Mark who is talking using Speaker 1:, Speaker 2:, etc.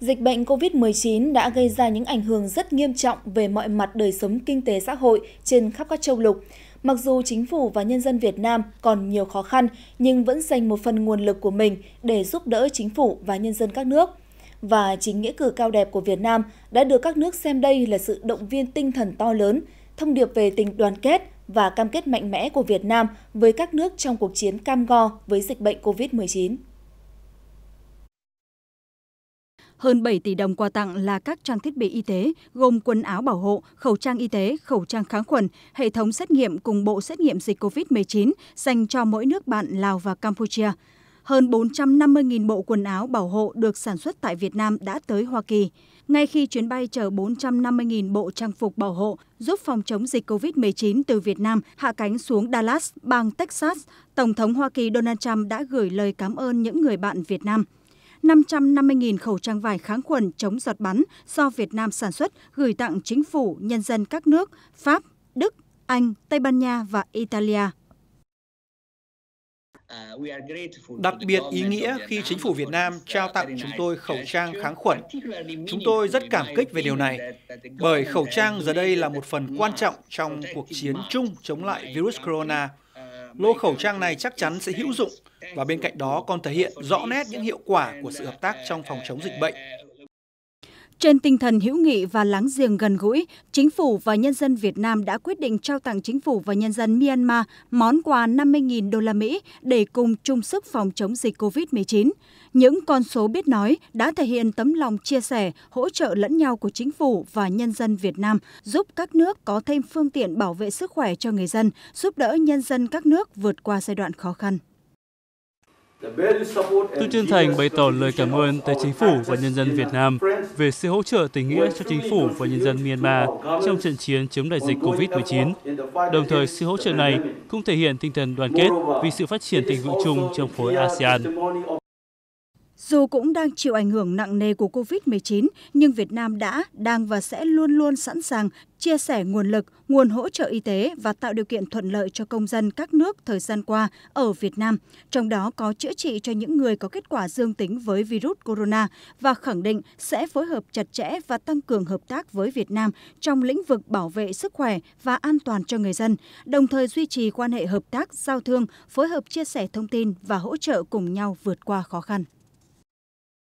Speaker 1: Dịch bệnh COVID-19 đã gây ra những ảnh hưởng rất nghiêm trọng về mọi mặt đời sống kinh tế xã hội trên khắp các châu lục. Mặc dù chính phủ và nhân dân Việt Nam còn nhiều khó khăn nhưng vẫn dành một phần nguồn lực của mình để giúp đỡ chính phủ và nhân dân các nước. Và chính nghĩa cử cao đẹp của Việt Nam đã được các nước xem đây là sự động viên tinh thần to lớn, thông điệp về tình đoàn kết và cam kết mạnh mẽ của Việt Nam với các nước trong cuộc chiến cam go với dịch bệnh COVID-19.
Speaker 2: hơn bảy tỷ đồng quà tặng là các trang thiết bị y tế gồm quần áo bảo hộ khẩu trang y tế khẩu trang kháng khuẩn hệ thống xét nghiệm cùng bộ xét nghiệm dịch covid một mươi chín dành cho mỗi nước bạn lào và campuchia hơn 450.000 bộ quần áo bảo hộ được sản xuất tại Việt Nam đã tới Hoa Kỳ. Ngay khi chuyến bay chở 450.000 bộ trang phục bảo hộ giúp phòng chống dịch COVID-19 từ Việt Nam hạ cánh xuống Dallas, bang Texas, Tổng thống Hoa Kỳ Donald Trump đã gửi lời cảm ơn những người bạn Việt Nam năm trăm năm mươi khẩu trang vải kháng khuẩn chống giọt bắn do việt nam sản xuất gửi tặng chính phủ nhân dân các nước pháp đức anh tây ban nha và italia
Speaker 3: Đặc biệt ý nghĩa khi chính phủ Việt Nam trao tặng chúng tôi khẩu trang kháng khuẩn. Chúng tôi rất cảm kích về điều này, bởi khẩu trang giờ đây là một phần quan trọng trong cuộc chiến chung chống lại virus corona. Lô khẩu trang này chắc chắn sẽ hữu dụng và bên cạnh đó còn thể hiện rõ nét những hiệu quả của sự hợp tác trong phòng chống dịch bệnh.
Speaker 2: Trên tinh thần hữu nghị và láng giềng gần gũi, chính phủ và nhân dân Việt Nam đã quyết định trao tặng chính phủ và nhân dân Myanmar món quà 50.000 đô la Mỹ để cùng chung sức phòng chống dịch COVID-19. Những con số biết nói đã thể hiện tấm lòng chia sẻ, hỗ trợ lẫn nhau của chính phủ và nhân dân Việt Nam, giúp các nước có thêm phương tiện bảo vệ sức khỏe cho người dân, giúp đỡ nhân dân các nước vượt qua giai đoạn khó khăn.
Speaker 3: Tôi chân
Speaker 4: thành bày tỏ lời cảm ơn tới chính phủ và nhân dân Việt Nam về sự hỗ trợ tình nghĩa cho chính phủ và nhân dân Myanmar trong trận chiến chống đại dịch COVID-19. Đồng thời, sự hỗ trợ này cũng thể hiện tinh thần đoàn kết vì sự phát triển tình vượng chung trong khối ASEAN
Speaker 2: dù cũng đang chịu ảnh hưởng nặng nề của covid một chín nhưng việt nam đã đang và sẽ luôn luôn sẵn sàng chia sẻ nguồn lực nguồn hỗ trợ y tế và tạo điều kiện thuận lợi cho công dân các nước thời gian qua ở việt nam trong đó có chữa trị cho những người có kết quả dương tính với virus corona và khẳng định sẽ phối hợp chặt chẽ và tăng cường hợp tác với việt nam trong lĩnh vực bảo vệ sức khỏe và an toàn cho người dân đồng thời duy trì quan hệ hợp tác giao thương phối hợp chia sẻ thông tin và hỗ trợ cùng nhau vượt qua khó khăn